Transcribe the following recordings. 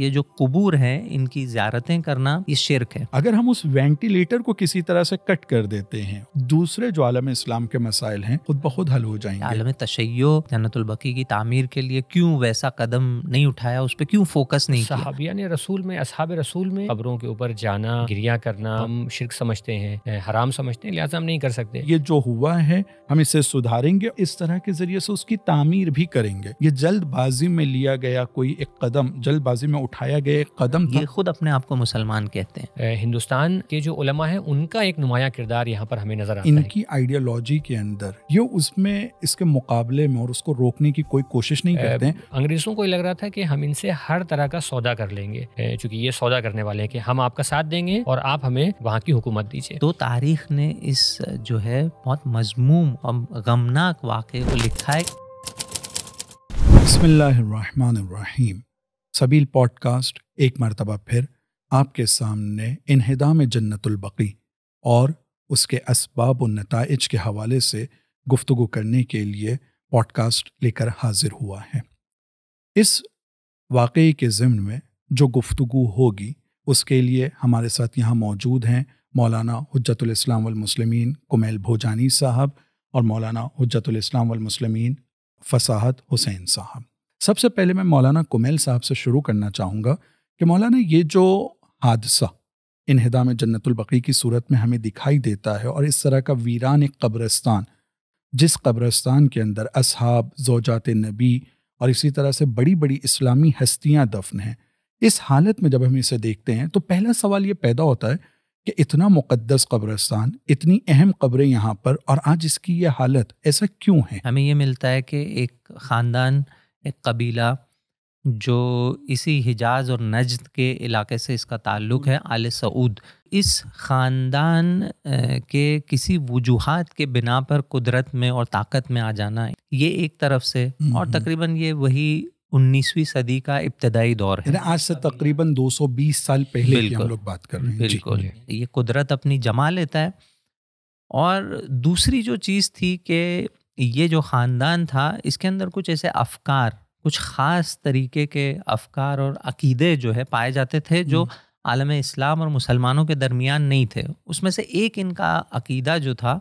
ये जो कुबूर है इनकी ज्यारतें करना ये शिरक है अगर हम उस वेंटिलेटर को किसी तरह से कट कर देते हैं दूसरे जो आलम इस्लाम के मसाइल हैं खुद बहुत हल हो जाएंगे आलम तशैयो जन्नतुलबकी की तामीर के लिए क्यों वैसा कदम नहीं उठाया उस पर क्यों फोकस नहीं साहबिया ने रसूल में असहाब रसूल में खबरों के ऊपर जाना गिरिया करना हम शिरक समझते हैं हराम समझते हैं लिहाजा हम नहीं कर सकते ये जो हुआ है हम इसे सुधारेंगे इस तरह के जरिए से उसकी तामीर भी करेंगे ये जल्दबाजी में लिया गया कोई एक कदम जल्दबाजी में उठाया गया एक कदम ये खुद अपने आप को मुसलमान कहते हैं हिंदुस्तान के जो उलमा है उनका एक नुमाया किरदार यहाँ पर हमें नजर आता इनकी आइडियोलॉजी के अंदर ये उसमें इसके मुकाबले में और उसको रोकने की कोई कोशिश नहीं करते हैं अंग्रेजों को लग रहा था कि हम इनसे हर तरह का सौदा कर लेंगे चूंकि ये सौदा करने वाले हैं कि हम आपका साथ देंगे और आप हमें वहाँ की हुकूमत दीजिए तो तारीख ने इस जो है बहुत मजमूम और गमनाक वाक्य को लिखा है बिस्मिल्लाहिर्रहमानिर्रहीम सबील पॉडकास्ट एक मरतबा फिर आपके सामने इनहदाम जन्नतुलबकी और उसके इसबाब नतज के हवाले से गुफ्तु करने के लिए पॉडकास्ट लेकर हाजिर हुआ है इस वाक़े के ज़िम्न में जो गुफ्तु होगी उसके लिए हमारे साथ यहाँ मौजूद हैं मौलाना हजतलाम वमसलमिन कुमेल भोजानी साहब और मौलाना हजतलाम वमसलमिन फसाहत हुसैन साहब सबसे पहले मैं मौलाना कुमेल साहब से शुरू करना चाहूँगा कि मौलाना ये जो हादसा इनहदाम जन्नतुलबकी की सूरत में हमें दिखाई देता है और इस तरह का वीरान एक कब्रस्तान जिस कब्रस्तान के अंदर असहाब जोजात नबी और इसी तरह से बड़ी बड़ी इस्लामी हस्तियाँ दफन हैं इस हालत में जब हम इसे देखते हैं तो पहला सवाल ये पैदा होता है कि इतना मुकद्दस कब्रस्तान इतनी अहम कब्रें यहाँ पर और आज इसकी ये हालत ऐसा क्यों है हमें ये मिलता है कि एक ख़ानदान एक कबीला जो इसी हिजाज और नजद के इलाके से इसका ताल्लुक़ है आल सऊद इस ख़ानदान के किसी वजूहत के बिना पर कुदरत में और ताकत में आ जाना है ये एक तरफ से हम्म, और हम्म। तकरीबन ये वही उन्नीसवीं सदी का इब्तदाई दौर है आज से तकरीबन 220 साल पहले की हम लोग बात कर रहे हैं बिल्कुल ये कुदरत अपनी जमा लेता है और दूसरी जो चीज़ थी कि ये जो ख़ानदान था इसके अंदर कुछ ऐसे अफकार कुछ ख़ास तरीके के अफकार और अकीदे जो है पाए जाते थे जो आलम इस्लाम और मुसलमानों के दरमियान नहीं थे उसमें से एक इनका अकीदा जो था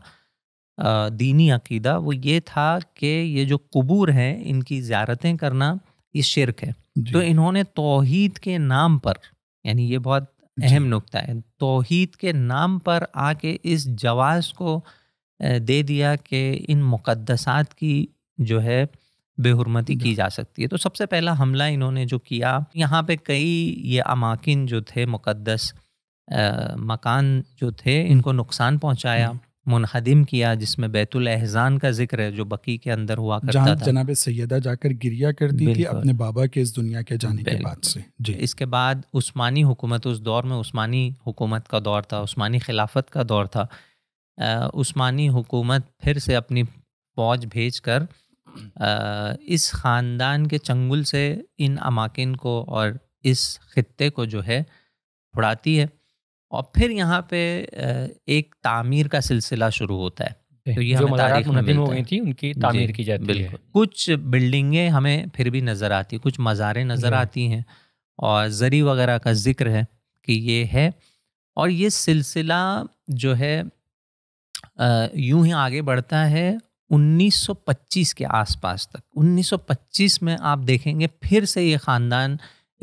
दीनी अकीदा वो ये था कि ये जो कबूर हैं इनकी ज्यारतें करना ये शिरक है तो इन्होंने तोहद के नाम पर यानी ये बहुत अहम नुकता है तोहद के नाम पर आके इस जवाज़ को दे दिया कि इन मुकदसात की जो है बेहरमती की जा सकती है तो सबसे पहला हमला इन्होंने जो किया यहाँ पे कई ये अमाकिन जो थे मुक़दस मकान जो थे इनको नुकसान पहुँचाया मुनहदिम किया जिसमें बैतुल एहजान का जिक्र है जो बकी के अंदर हुआ करता था जनाब सैदा जाकर गिरिया कर दी थी अपने बाबा के इस दुनिया के जाने के बाद से जी इसके बाद उस्मानी हुकूमत उस दौर में उस्मानी हुकूमत का दौर था उस्मानी खिलाफत का दौर था उस्मानी हुकूमत फिर से अपनी फौज भेज कर इस ख़ानदान के चंगुल से इन अमाकिन को और इस खत्े को जो है उड़ाती है और फिर यहाँ पे एक तामीर का सिलसिला शुरू होता है तो ये हमें तारीख में हो गई थी उनकी तामीर की जाती है कुछ बिल्डिंगें हमें फिर भी नज़र आती कुछ मज़ारें नज़र आती हैं और जरी वगैरह का जिक्र है कि ये है और ये सिलसिला जो है यूं ही आगे बढ़ता है 1925 के आसपास तक 1925 में आप देखेंगे फिर से ये ख़ानदान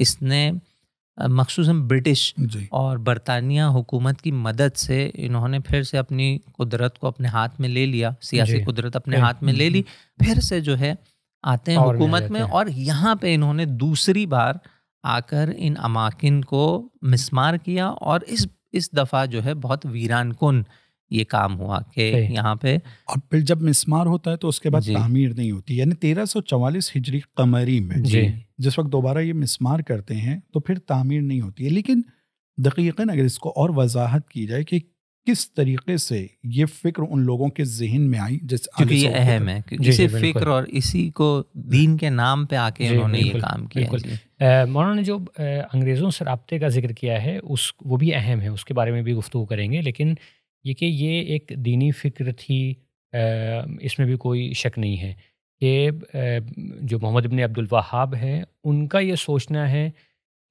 इसने मखसूस ब्रिटिश और बरतानिया हुकूमत की मदद से इन्होंने फिर से अपनी कुदरत को अपने हाथ में ले लिया सियासी कुदरत अपने हाथ में ले ली हम्म। फिर से जो है आते हैं हुकूमत में और यहाँ पे इन्होंने दूसरी बार आकर इन अमाकिन को मिसमार किया और इस इस दफ़ा जो है बहुत वीरान कन ये काम हुआ कि यहाँ पे और फिर जब मिसमार होता है तो उसके बाद तामीर नहीं होती यानी तेरह सौ चवालीस हिजरी कमरी में जी जिस वक्त दोबारा ये मिसमार करते हैं तो फिर तामीर नहीं होती है लेकिन दकीकन अगर इसको और वजाहत की जाए कि किस तरीके से ये फिक्र उन लोगों के जहन में आई जैसे क्योंकि ये अहम है जिसे फिक्र और इसी को दीन के नाम पे आके उन्होंने ये काम किया मौलाना ने जो अंग्रेज़ों से रबते का जिक्र किया है उस वो भी अहम है उसके बारे में भी गुफ्तु करेंगे लेकिन ये कि ये एक दीनी फ़िक्र थी इसमें भी कोई शक नहीं है कि जो मोहम्मद इबन अब्दुलवाहाब हैं उनका ये सोचना है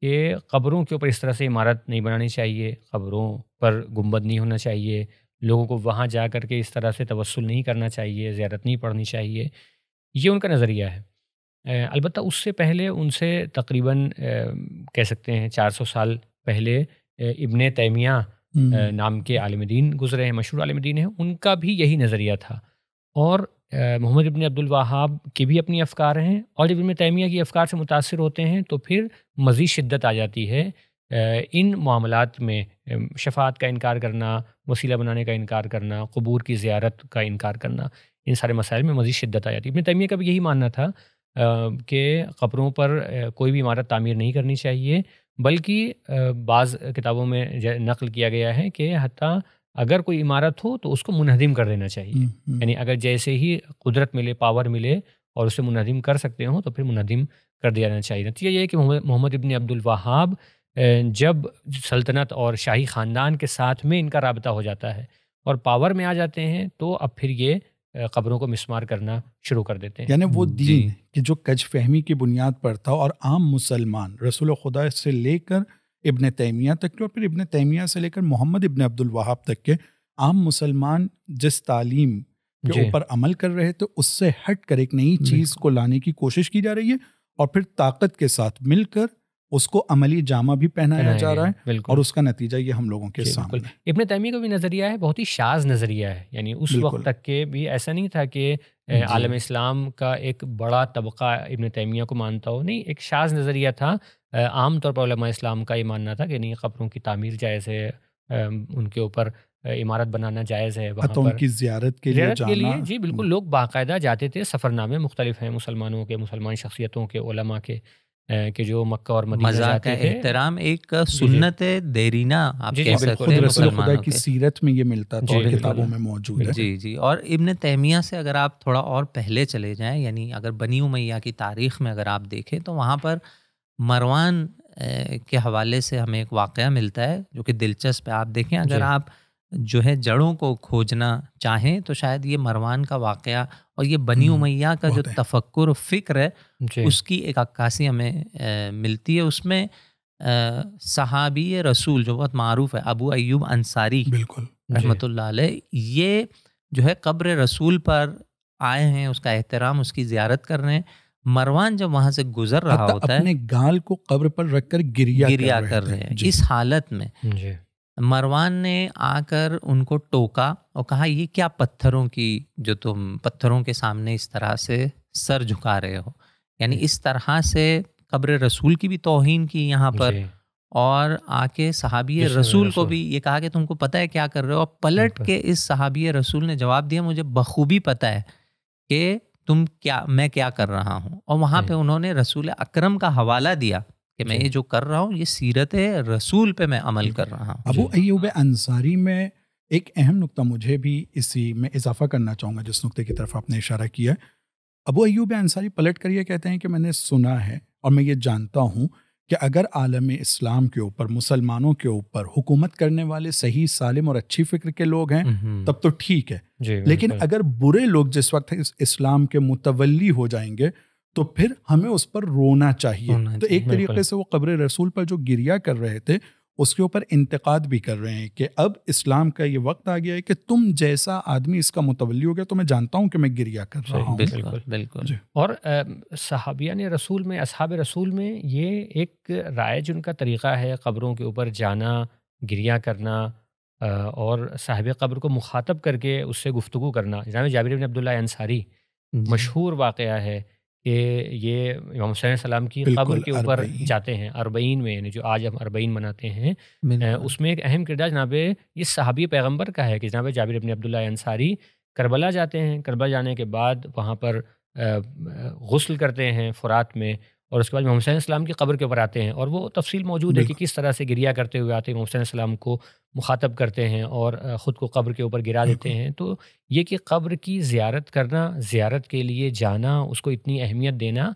कि ख़बरों के ऊपर इस तरह से इमारत नहीं बनानी चाहिए ख़बरों पर गुम्बद नहीं होना चाहिए लोगों को वहाँ जा कर के इस तरह से तवसल नहीं करना चाहिए ज़्यारत नहीं पढ़नी चाहिए ये उनका नज़रिया है अलबत् उससे पहले उनसे तकरीबन कह सकते हैं 400 साल पहले इबन तैमिया हम्म। नाम के आलमदीन दीन गुजरे हैं मशहूर आलम दीन हैं उनका भी यही नज़रिया था और मोहम्मद इबन अब्दुलवाहाब के भी अपनी अफकार हैं और जब इबन तैमिया की अफकार से मुतासर होते हैं तो फिर मज़ीद शिद्दत आ जाती है इन मामलों में शफात का इनकार करना वसीला बनाने का इनकार करना कबूर की ज्यारत का इनकार करना इन सारे मसाइल में मज़ीद शिद्दत आ जाती है इबन तैमिया का भी यही मानना था कि कपड़ों पर कोई भी इमारत तामीर नहीं करनी चाहिए बल्कि बाज़ किताबों में नकल किया गया है कि हती अगर कोई इमारत हो तो उसको मुनहदिम कर देना चाहिए हम्म, हम्म। यानी अगर जैसे ही कुदरत मिले पावर मिले और उसे मुनहदिम कर सकते हो तो फिर मुनहदिम कर दिया जाना चाहिए नतीजा ये है कि मोहम्मद इबन अब्दुलवाहाब जब सल्तनत और शाही ख़ानदान के साथ में इनका रबता हो जाता है और पावर में आ जाते हैं तो अब फिर ये ख़बरों को मिसमार करना शुरू कर देते हैं यानी वो हम्म, दीन कि जो कज फहमी की बुनियाद पर था और आम मुसलमान रसूल खुदा से लेकर इबन तैमिया तक के और फिर इबन तैमिया से लेकर मोहम्मद इबन अब्दुल वहाब तक के आम मुसलमान जिस तालीम के ऊपर अमल कर रहे थे उससे हट कर एक नई चीज़ को लाने की कोशिश की जा रही है और फिर ताकत के साथ मिलकर उसको अमली जामा भी पहनाया जा रहा है और उसका नतीजा ये हम लोगों के सामने इबन तैमी का भी नज़रिया है बहुत ही शाज नज़रिया है यानी उस वक्त तक के भी ऐसा नहीं था कि आलम इस्लाम का एक बड़ा तबका इबन तैमिया को मानता हो नहीं एक शाज नज़रिया था आम तौर पर इस्लाम का ये मानना था कि नहीं खबरों की तमीर जायज़ है उनके ऊपर इमारत बनाना जायज़ है वहाँ पर की जियारत के लिए जाना के लिए जी बिल्कुल लोग बाकायदा जाते थे सफ़रनामे मुख्तलिफ हैं मुसलमानों के मुसलमान शख्सियतों के ओलमा के कि जो मक्का और मदीना एहतराम एक सुन्नत है देरीना आप कह सकते हैं खुदा की सीरत में ये मिलता था किताबों में मौजूद है जी जी और इब्न तहमिया से अगर आप थोड़ा और पहले चले जाएं यानी अगर बनी उमैया की तारीख में अगर आप देखें तो वहाँ पर मरवान के हवाले से हमें एक वाक़ मिलता है जो कि दिलचस्प है आप देखें अगर आप जो है जड़ों को खोजना चाहें तो शायद ये मरवान का वाक़ और ये बनी हम्म, उमैया का जो तफक्र फ़िक्र है उसकी एक अक्कासी हमें ए, मिलती है उसमें सहाबी रसूल जो बहुत मरूफ है अबू अयूब अंसारी बिल्कुल रहमत ये जो है कब्र रसूल पर आए हैं उसका एहतराम उसकी ज़्यारत कर रहे हैं मरवान जब वहाँ से गुजर रहा होता है अपने गाल को कब्र पर रखकर गिरिया गिरिया कर रहे हैं इस हालत में मरवान ने आकर उनको टोका और कहा ये क्या पत्थरों की जो तुम पत्थरों के सामने इस तरह से सर झुका रहे हो यानी इस तरह से कब्र रसूल की भी तोहन की यहाँ पर और आके सहाबी रसूल, रसूल को भी ये कहा कि तुमको पता है क्या कर रहे हो और पलट के इस सहाबी रसूल ने जवाब दिया मुझे बखूबी पता है कि तुम क्या मैं क्या कर रहा हूँ और वहाँ पे उन्होंने रसूल अकरम का हवाला दिया कि मैं ये जो कर रहा हूँ ये सीरत रसूल पे मैं अमल कर रहा हूँ अबू अयूब अंसारी में एक अहम नुकता मुझे भी इसी में इजाफा करना चाहूँगा जिस नुकते की तरफ आपने इशारा किया अबू अयूब अंसारी पलट कर ये कहते हैं कि मैंने सुना है और मैं ये जानता हूँ कि अगर आलम इस्लाम के ऊपर मुसलमानों के ऊपर हुकूमत करने वाले सही सालिम और अच्छी फिक्र के लोग हैं हम्म, हम्म। तब तो ठीक है लेकिन अगर बुरे लोग जिस वक्त इस इस्लाम के मुतवली हो जाएंगे तो फिर हमें उस पर रोना चाहिए तो एक तरीके से वो कब्र रसूल पर जो गिरिया कर रहे थे उसके ऊपर इंतकाद भी कर रहे हैं कि अब इस्लाम का ये वक्त आ गया है कि तुम जैसा आदमी इसका मुतवली हो गया तो मैं जानता हूँ कि मैं गिरिया कर रहा हूँ बिल्कुल बिल्कुल और ने रसूल में असहाब रसूल में ये एक रायज उनका तरीक़ा है कब्रों के ऊपर जाना गिरिया करना और साहब कब्र को मुखातब करके उससे गुफ्तु करना जनाब जाबिर अब्दुल्ला अंसारी मशहूर वाक़ है कि ये इमाम हुसैन सलाम की कब्र के ऊपर जाते हैं अरबईन में यानी जो आज हम अरबईन मनाते हैं उसमें एक अहम किरदार जनाब ये सहाबी पैगम्बर का है कि जनाब जाबिर अपने अब्दुल्ला अंसारी करबला जाते हैं करबला जाने के बाद वहाँ पर गसल करते हैं फ़ुरात में और उसके बाद इमाम हुसैन इस्लाम की कब्र के ऊपर आते हैं और वो तफसील मौजूद है कि किस तरह से गिरिया करते हुए आते हैं इमाम हुसैन को मुखातब करते हैं और ख़ुद को कब्र के ऊपर गिरा देते हैं तो ये कि कब्र की ज्यारत करना ज्यारत के लिए जाना उसको इतनी अहमियत देना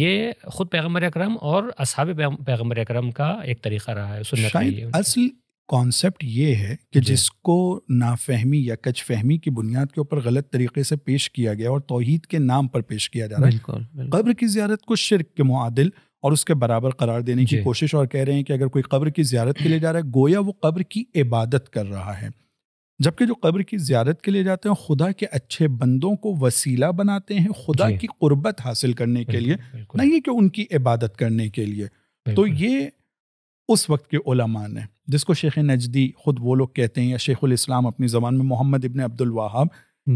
ये ख़ुद पैगम्बर अक्रम और असहाब पैगम्बर अक्रम का एक तरीका रहा है सुनना चाहिए असल कॉन्सेप्ट ये है कि जिसको नाफहमी या कच फहमी की बुनियाद के ऊपर गलत तरीके से पेश किया गया और तोहहीद के नाम पर पेश किया जा रहा है कब्र की ज्यारत को शिरक के मुआदिल और उसके बराबर करार देने की कोशिश और कह रहे हैं कि अगर कोई कब्र की ज्यारत के लिए जा रहा है गोया वो कब्र की इबादत कर रहा है जबकि जो कब्र की ज्यारत के लिए जाते हैं खुदा के अच्छे बंदों को वसीला बनाते हैं खुदा की कुर्बत हासिल करने के लिए नहीं कि उनकी इबादत करने के लिए तो ये उस वक्त के ओलमान है जिसको शेख नजदी खुद वो लोग कहते हैं या शेख उम अपनी ज़बान में मोहम्मद इबन अब्दुल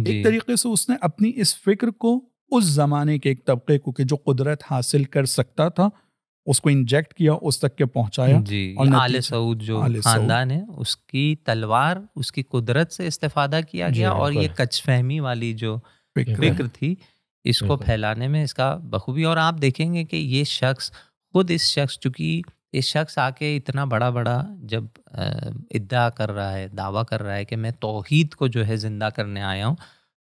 एक तरीके से उसने अपनी इस फिक्र को उस ज़माने के एक तबके को कि जो कुदरत हासिल कर सकता था उसको इंजेक्ट किया उस तक के पहुंचाया जी और आले सऊद जो खानदान है उसकी तलवार उसकी कुदरत से इस्ता किया गया और ये कच फहमी वाली जो फिक्र थी इसको फैलाने में इसका बखूबी और आप देखेंगे कि ये शख्स खुद इस शख्स चूँकि ये शख्स आके इतना बड़ा बड़ा जब इद्दा कर रहा है दावा कर रहा है कि मैं तोहहीद को जो है ज़िंदा करने आया हूँ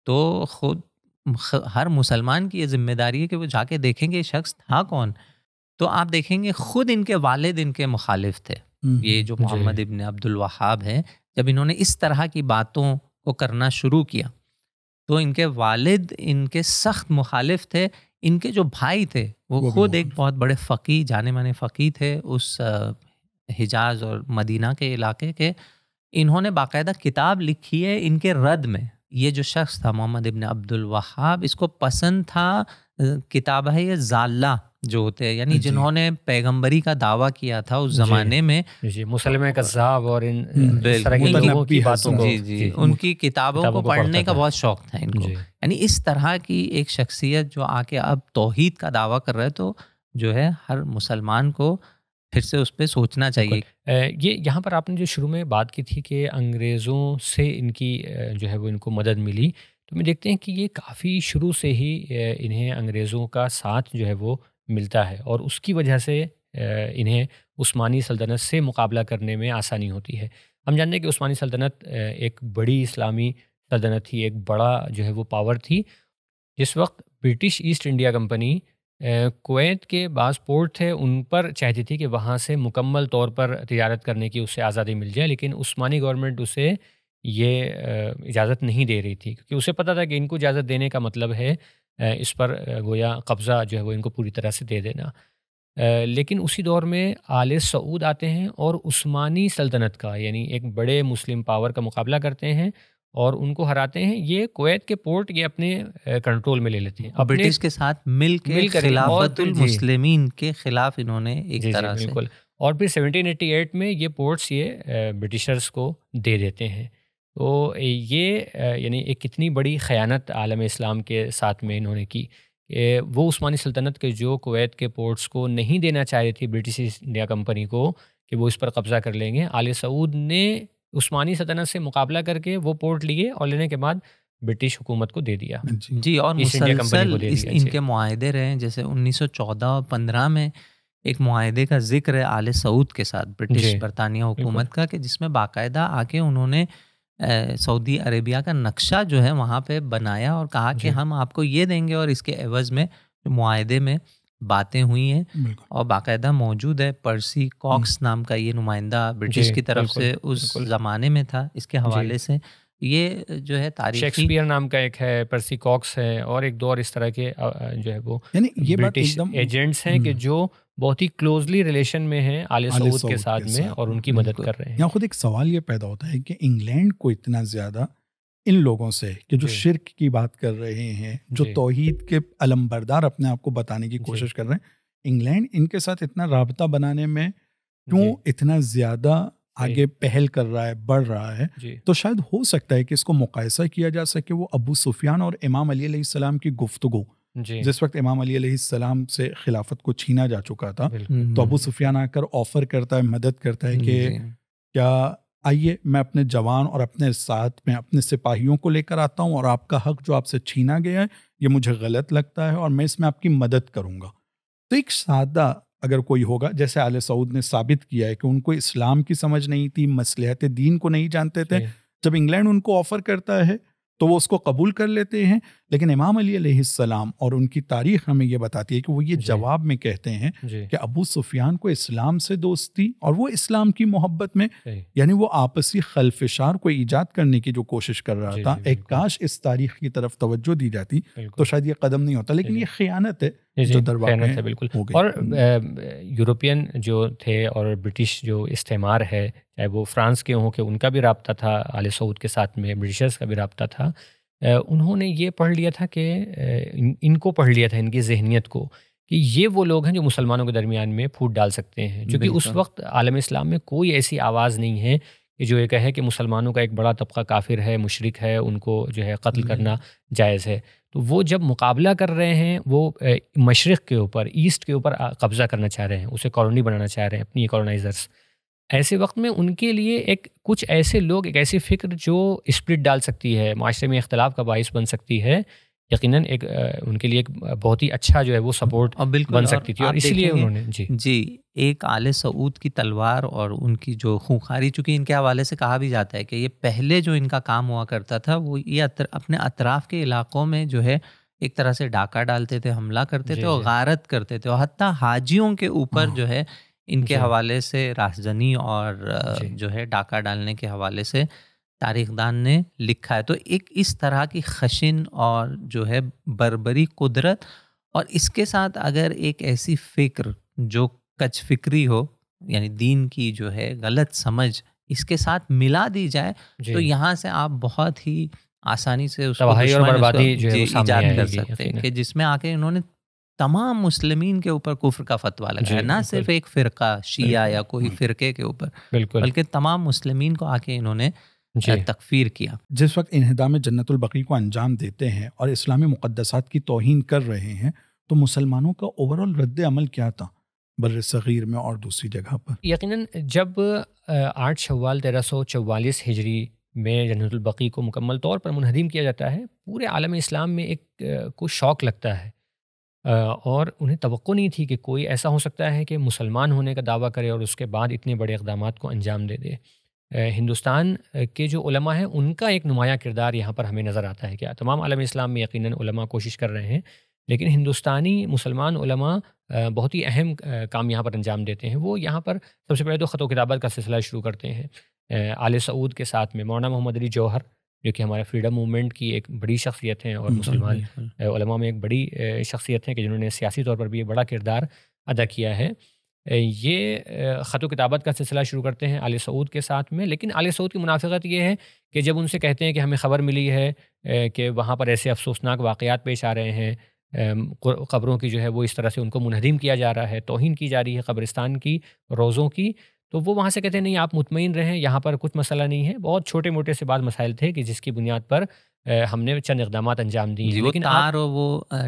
तो खुद हर मुसलमान की ये जिम्मेदारी है कि वो जाके देखेंगे ये शख्स था कौन तो आप देखेंगे खुद इनके वालिद इनके मुखालिफ थे ये जो मोहम्मद इबन अब्दुल वहाब हैं जब इन्होंने इस तरह की बातों को करना शुरू किया तो इनके वालिद इनके सख्त मुखालिफ थे इनके जो भाई थे वो, वो खुद एक बहुत बड़े फ़की जाने माने फ़की थे उस हिजाज और मदीना के इलाके के इन्होंने बाकायदा किताब लिखी है इनके रद में ये जो शख्स था मोहम्मद इबन अब्दुल वहाब इसको पसंद था किताब है ये जाल्ला जो होते हैं यानी जिन्होंने पैगंबरी का दावा किया था उस जमाने में जी मुसलम तो कज़ाब और इन की, बातों जी जी उनकी किताबों को पढ़ने का बहुत शौक था इनको यानी इस तरह की एक शख्सियत जो आके अब तोहहीद का दावा कर रहे तो जो है हर मुसलमान को फिर से उस पर सोचना चाहिए ये यहाँ पर आपने जो शुरू में बात की थी कि अंग्रेज़ों से इनकी जो है वो इनको मदद मिली तो मैं देखते हैं कि ये काफ़ी शुरू से ही इन्हें अंग्रेज़ों का साथ जो है वो मिलता है और उसकी वजह से इन्हें उस्मानी सल्तनत से मुकाबला करने में आसानी होती है हम जानते हैं कि उस्मानी सल्तनत एक बड़ी इस्लामी सल्तनत थी एक बड़ा जो है वो पावर थी जिस वक्त British East India Company Kuwait के बास पोर्ट थे उन पर चाहती थी कि वहाँ से मुकम्मल तौर पर तजारत करने की उसे आज़ादी मिल जाए लेकिन उस्मानी गवर्नमेंट उसे ये इजाज़त नहीं दे रही थी क्योंकि उसे पता था कि इनको इजाज़त देने का मतलब है इस पर गोया कब्ज़ा जो है वो इनको पूरी तरह से दे देना लेकिन उसी दौर में आल सऊद आते हैं और उस्मानी सल्तनत का यानी एक बड़े मुस्लिम पावर का मुकाबला करते हैं और उनको हराते हैं ये कुवैत के पोर्ट ये अपने कंट्रोल में ले लेते हैं ब्रिटिश के साथ मिल के मिल मुस्लिमीन के खिलाफ इन्होंने एक तरह से बिल्कुल और फिर 1788 में ये पोर्ट्स ये ब्रिटिशर्स को दे देते हैं तो ये यानी एक कितनी बड़ी ख़यानत आलम इस्लाम के साथ में इन्होंने की वो उस्मानी सल्तनत के जो कुवैत के पोर्ट्स को नहीं देना चाह रही थी ब्रिटिश इंडिया कंपनी को कि वो इस पर कब्ज़ा कर लेंगे आल सऊद ने उस्मानी सल्तनत से मुकाबला करके वो पोर्ट लिए और लेने के बाद ब्रिटिश हुकूमत को दे दिया जी और मुसलसल इस इनके माहदे रहे जैसे 1914-15 में एक माहदे का जिक्र है आल सऊद के साथ ब्रिटिश बरतानिया हुकूमत का कि जिसमें बाकायदा आके उन्होंने सऊदी अरेबिया का नक्शा जो है वहाँ पे बनाया और कहा कि हम आपको ये देंगे और इसके एवज में माहदे में बातें हुई हैं और बाकायदा मौजूद है पर्सी कॉक्स नाम का ये नुमाइंदा ब्रिटिश की तरफ से उस ज़माने में था इसके हवाले से ये जो है तारीख शेक्सपियर नाम का एक है पर्सी कॉक्स है और एक दो और इस तरह के जो है वो ये ब्रिटिश एजेंट्स हैं हम्म। कि जो बहुत ही क्लोजली रिलेशन में हैं आले सऊद के साथ में और उनकी मदद कर रहे हैं यहाँ खुद एक सवाल ये पैदा होता है कि इंग्लैंड को इतना ज़्यादा इन लोगों से कि जो शिरक की बात कर रहे हैं जो तोहहीद के अलमबरदार अपने आप को बताने की कोशिश कर रहे हैं इंग्लैंड इनके साथ इतना रबता बनाने में क्यों इतना ज़्यादा आगे पहल कर रहा है बढ़ रहा है तो शायद हो सकता है कि इसको मुकायसा किया जा सके वो अबू सुफियान और इमाम अली सलाम की गुफ्तगु जिस वक्त इमाम अली सलाम से खिलाफत को छीना जा चुका था तो अबू सुफियान आकर ऑफर करता है मदद करता है कि क्या आइए मैं अपने जवान और अपने साथ में अपने सिपाहियों को लेकर आता हूँ और आपका हक जो आपसे छीना गया है ये मुझे गलत लगता है और मैं इसमें आपकी मदद करूंगा तो एक सादा अगर कोई होगा जैसे आल सऊद ने साबित किया है कि उनको इस्लाम की समझ नहीं थी मसलहत दीन को नहीं जानते थे जब इंग्लैंड उनको ऑफर करता है तो वो उसको कबूल कर लेते हैं लेकिन इमाम अली और उनकी तारीख हमें ये बताती है कि वो ये जवाब में कहते हैं कि अबू सुफियान को इस्लाम से दोस्ती और वो इस्लाम की मोहब्बत में यानी वो आपसी खलफिशार को ईजाद करने की जो कोशिश कर रहा था एक काश इस तारीख की तरफ तवज्जो दी जाती तो शायद ये कदम नहीं होता लेकिन ये खयानत है जो दरबार बिल्कुल और हम्म। यूरोपियन जो थे और ब्रिटिश जो इस्तेमार है चाहे वो फ्रांस के हों के उनका भी रबता था आल सऊद के साथ में ब्रिटिशर्स का भी रबता था उन्होंने ये पढ़ लिया था कि इनको पढ़ लिया था इनकी जहनीत को कि ये वो लोग हैं जो मुसलमानों के दरमियान में फूट डाल सकते हैं क्योंकि उस वक्त आलम इस्लाम में कोई ऐसी आवाज़ नहीं है कि जो ये कहे कि मुसलमानों का एक बड़ा तबका काफिर है मुशरक है उनको जो है कत्ल करना जायज़ है तो वो जब मुकाबला कर रहे हैं वो मशरक़ के ऊपर ईस्ट के ऊपर कब्ज़ा करना चाह रहे हैं उसे कॉलोनी बनाना चाह रहे हैं अपनी कॉलोनाइज़र्स ऐसे वक्त में उनके लिए एक कुछ ऐसे लोग एक ऐसी फ़िक्र जो स्प्रिट डाल सकती है माशरे में इख्तलाफ का बायस बन सकती है यकीनन एक उनके लिए एक बहुत ही अच्छा जो है वो सपोर्ट बिल्कुल बन सकती थी और इसलिए उन्होंने जी जी एक आले सऊद की तलवार और उनकी जो खूंखारी चूँकि इनके हवाले से कहा भी जाता है कि ये पहले जो इनका काम हुआ करता था वो ये अतर, अपने अतराफ़ के इलाकों में जो है एक तरह से डाका डालते थे हमला करते थे और गारत करते थे और हती हाजियों के ऊपर हाँ। जो है इनके हवाले से राहजनी और जो है डाका डालने के हवाले से तारीखदान ने लिखा है तो एक इस तरह की खशिन और जो है बरबरी कुदरत और इसके साथ अगर एक ऐसी फ़िक्र जो कच फिक्री हो यानी दीन की जो है गलत समझ इसके साथ मिला दी जाए तो यहाँ से आप बहुत ही आसानी से उसको और बर्बादी इजाद कर सकते हैं कि जिसमें आके इन्होंने तमाम मुस्लिमीन के ऊपर कुफर का फतवा लगा है ना सिर्फ एक फ़िरका शिया या कोई हम्म। फ़िरके के ऊपर बल्कि तमाम मुस्लिमीन को आके इन्होंने तकफीर किया जिस वक्त इनहदाम जन्नतबकी को अंजाम देते हैं और इस्लामी मुकदसात की तोहन कर रहे हैं तो मुसलमानों का ओवरऑल रद्द अमल क्या था बर सग़ीर में और दूसरी जगह पर यकीनन जब आठ शवाल तेरह सौ चवालीस हिजरी में जन्नतबकी को मुकम्मल तौर पर मुनहदिम किया जाता है पूरे आलम इस्लाम में एक को शौक लगता है और उन्हें तो नहीं थी कि कोई ऐसा हो सकता है कि मुसलमान होने का दावा करे और उसके बाद इतने बड़े इकदाम को अंजाम दे दे हिंदुस्तान के जो उलमा हैं उनका एक नुमाया किरदार यहाँ पर हमें नज़र आता है क्या तमाम आलम इस्लाम में यकीनन उलमा कोशिश कर रहे हैं लेकिन हिंदुस्तानी मुसलमान उलमा बहुत ही अहम काम यहाँ पर अंजाम देते हैं वो यहाँ पर सबसे पहले तो ख़त किताबत का सिलसिला शुरू करते हैं आल सऊद के साथ में मौना मोहम्मद अली जौहर जो कि हमारे फ्रीडम मूवमेंट की एक बड़ी शख्सियत हैं और हम्म, मुसलमान हम्म, हम्म, उलमा में एक बड़ी शख्सियत हैं कि जिन्होंने सियासी तौर पर भी ये बड़ा किरदार अदा किया है ये ख़त किताबत का सिलसिला शुरू करते हैं आल सऊद के साथ में लेकिन आल सऊद की मुनाफत ये है कि जब उनसे कहते हैं कि हमें ख़बर मिली है कि वहाँ पर ऐसे अफसोसनाक वाक़ात पेश आ रहे हैं ख़बरों की जो है वो इस तरह से उनको मुनहदिम किया जा रहा है तोहन की जा रही है कब्रिस्तान की रोज़ों की तो वो वहाँ से कहते हैं नहीं आप मुतमिन रहें यहाँ पर कुछ मसला नहीं है बहुत छोटे मोटे से बाद मसाइल थे कि जिसकी बुनियाद पर हमने चंद इकदाम अंजाम दिए लेकिन आर वो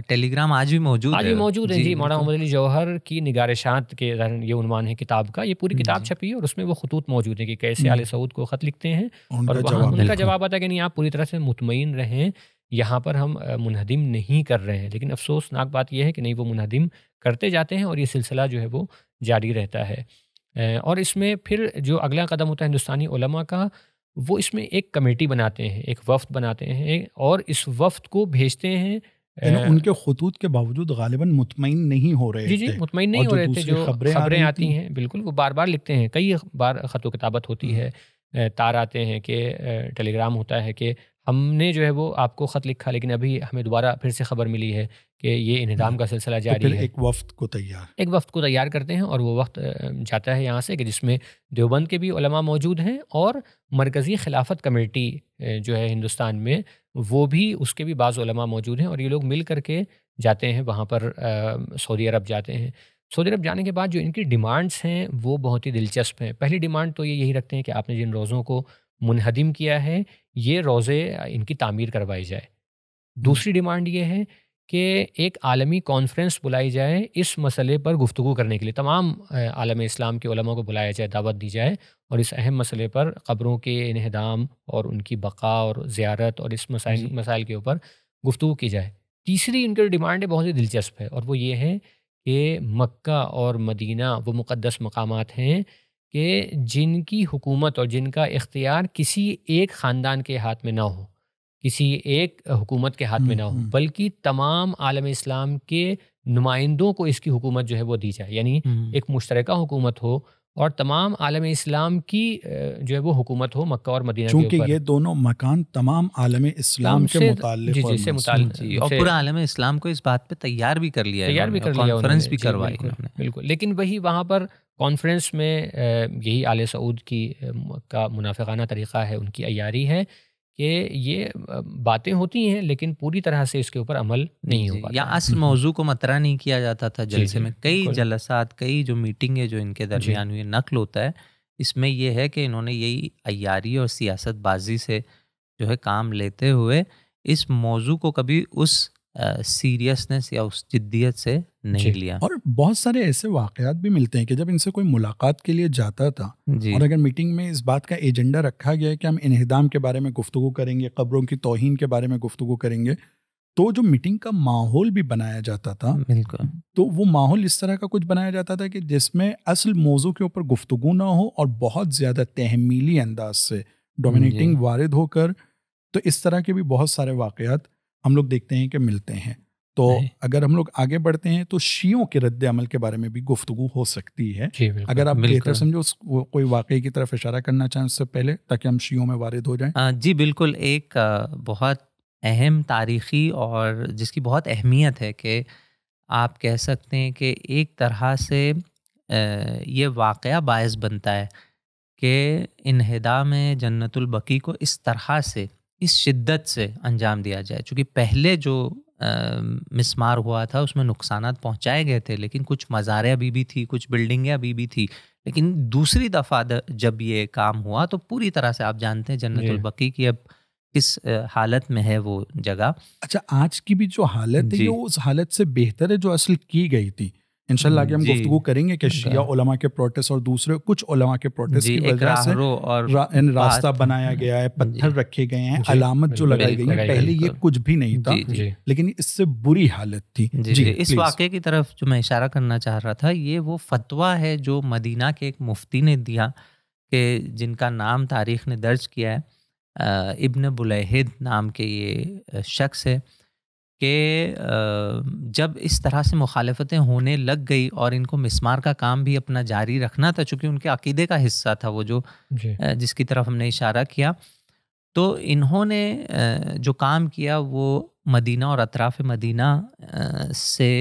टेलीग्राम आज भी मौजूद आज भी मौजूद है जी मौलाना मोहम्मद अली जौहर की निगारशात के ये उनमान है किताब का ये पूरी किताब छपी है और उसमें वो खतूत मौजूद है कि कैसे आल सऊद को ख़त लिखते हैं और उनका जवाब आता है कि नहीं आप पूरी तरह से मुतमिन रहें यहाँ पर हम मुनहदिम नहीं कर रहे हैं लेकिन अफसोसनाक बात यह है कि नहीं वो मुनहदिम करते जाते हैं और ये सिलसिला जो है वो जारी रहता है और इसमें फिर जो अगला कदम होता है हिंदुस्तानी का वो इसमें एक कमेटी बनाते हैं एक वफ्त बनाते हैं और इस वफ्त को भेजते हैं उनके खतूत के बावजूद गालिबा मुतमिन नहीं हो रहे जी जी मुतमिन नहीं हो रहे थे जो खबरें आती हैं बिल्कुल वो बार बार लिखते हैं कई बार खतु किताबत होती हम्म। है तार आते हैं कि टेलीग्राम होता है कि हमने जो है वो आपको ख़त लिखा लेकिन अभी हमें दोबारा फिर से खबर मिली है कि ये इन्हदाम का सिलसिला तो जारी तो है एक वक्त को तैयार एक वक्त को तैयार करते हैं और वो वक्त जाता है यहाँ से कि जिसमें देवबंद के भी उलमा मौजूद हैं और मरकज़ी खिलाफत कमेटी जो है हिंदुस्तान में वो भी उसके भी बाज़ उलमा मौजूद हैं और ये लोग मिल करके जाते हैं वहाँ पर सऊदी अरब जाते हैं सऊदी अरब जाने के बाद जो इनकी डिमांड्स हैं वो बहुत ही दिलचस्प हैं पहली डिमांड तो ये यही रखते हैं कि आपने जिन रोज़ों को मुनहदिम किया है ये रोज़े इनकी तामीर करवाई जाए दूसरी डिमांड ये है कि एक आलमी कॉन्फ्रेंस बुलाई जाए इस मसले पर गुफ्तु करने के लिए तमाम आलम इस्लाम के को बुलाया जाए दावत दी जाए और इस अहम मसले पर ख़बरों के इहदाम और उनकी बका और ज़्यारत और इस मसाइल मसाइल के ऊपर गुफ्तु की जाए तीसरी इनकी डिमांड है बहुत ही दिलचस्प है और वो ये है कि मक्का और मदीना वो मुक़दस मकाम हैं कि जिनकी हुकूमत और जिनका इख्तियार किसी एक ख़ानदान के हाथ में ना हो किसी एक हुकूमत के हाथ में हम्म, ना हो हम्म। बल्कि तमाम आलम इस्लाम के नुमाइंदों को इसकी हुकूमत जो है वो दी जाए यानी हम्म। एक मुश्तरका हुकूमत हो और तमाम आलम इस्लाम की जो है वो हुकूमत हो मक्का और मदीना चूंकि ये दोनों मकान तमाम आलम इस्लाम के जी, जी, से मुतालिक और पूरा आलम इस्लाम को इस बात पे तैयार भी कर लिया तैयार भी कर लिया भी करवाई बिल्कुल लेकिन वही वहाँ पर कॉन्फ्रेंस में यही आल सऊद की का मुनाफाना तरीक़ा है उनकी अयारी है कि ये बातें होती हैं लेकिन पूरी तरह से इसके ऊपर अमल नहीं हो पाता या असल हम्म, हम्म। मौजू को मतरा नहीं किया जाता था जलसे में कई जलसात कई जो मीटिंगें जो इनके दरमियान हुई नकल होता है इसमें यह है कि इन्होंने यही अयारी और सियासतबाजी से जो है काम लेते हुए इस मौजू को कभी उस सीरियसनेस या उस जिद्दियत से नहीं लिया और बहुत सारे ऐसे वाकयात भी मिलते हैं कि जब इनसे कोई मुलाकात के लिए जाता था और अगर मीटिंग में इस बात का एजेंडा रखा गया है कि हम इनहदाम के बारे में गुफ्तु करेंगे कब्रों की तोहन के बारे में गुफ्तु करेंगे तो जो मीटिंग का माहौल भी बनाया जाता था बिल्कुल तो वो माहौल इस तरह का कुछ बनाया जाता था कि जिसमें असल मौजू के ऊपर गुफ्तगु ना हो और बहुत ज़्यादा तहमीली अंदाज से डोमिनेटिंग वारद होकर तो इस तरह के भी बहुत सारे वाकयात हम लोग देखते हैं कि मिलते हैं तो अगर हम लोग आगे बढ़ते हैं तो शियों के रद्द अमल के बारे में भी गुफ्तु हो सकती है अगर आप बेहतर समझो कोई वाकई की तरफ इशारा करना चाहें उससे पहले ताकि हम शियों में वारिद हो जाए जी बिल्कुल एक बहुत अहम तारीखी और जिसकी बहुत अहमियत है कि आप कह सकते हैं कि एक तरह से ये वाक़ बायस बनता है कि इनहदा में बकी को इस तरह से इस शिद्दत से अंजाम दिया जाए चूँकि पहले जो मिसमार हुआ था उसमें नुकसान पहुँचाए गए थे लेकिन कुछ मज़ारें अभी भी थी कुछ बिल्डिंगें अभी भी थी लेकिन दूसरी दफ़ा जब ये काम हुआ तो पूरी तरह से आप जानते हैं जन्नतुलबकी की अब किस हालत में है वो जगह अच्छा आज की भी जो हालत है ये उस हालत से बेहतर है जो असल की गई थी इनशाला हम गुफ्तु करेंगे कि शिया उलमा के प्रोटेस्ट और दूसरे कुछ उलमा के प्रोटेस्ट की वजह से और रा, इन रास्ता बनाया गया है पत्थर रखे गए हैं अलामत जो लगाई गई है पहले ये कुछ भी नहीं था लेकिन इससे बुरी हालत थी जी इस वाक्य की तरफ जो मैं इशारा करना चाह रहा था ये वो फतवा है जो मदीना के एक मुफ्ती ने दिया कि जिनका नाम तारीख ने दर्ज किया है इब्न बुलहद नाम के ये शख्स है कि जब इस तरह से मुखालफतें होने लग गई और इनको मिसमार का काम भी अपना जारी रखना था चूँकि उनके अकीदे का हिस्सा था वो जो जिसकी तरफ हमने इशारा किया तो इन्होंने जो काम किया वो मदीना और अतराफ मदीना से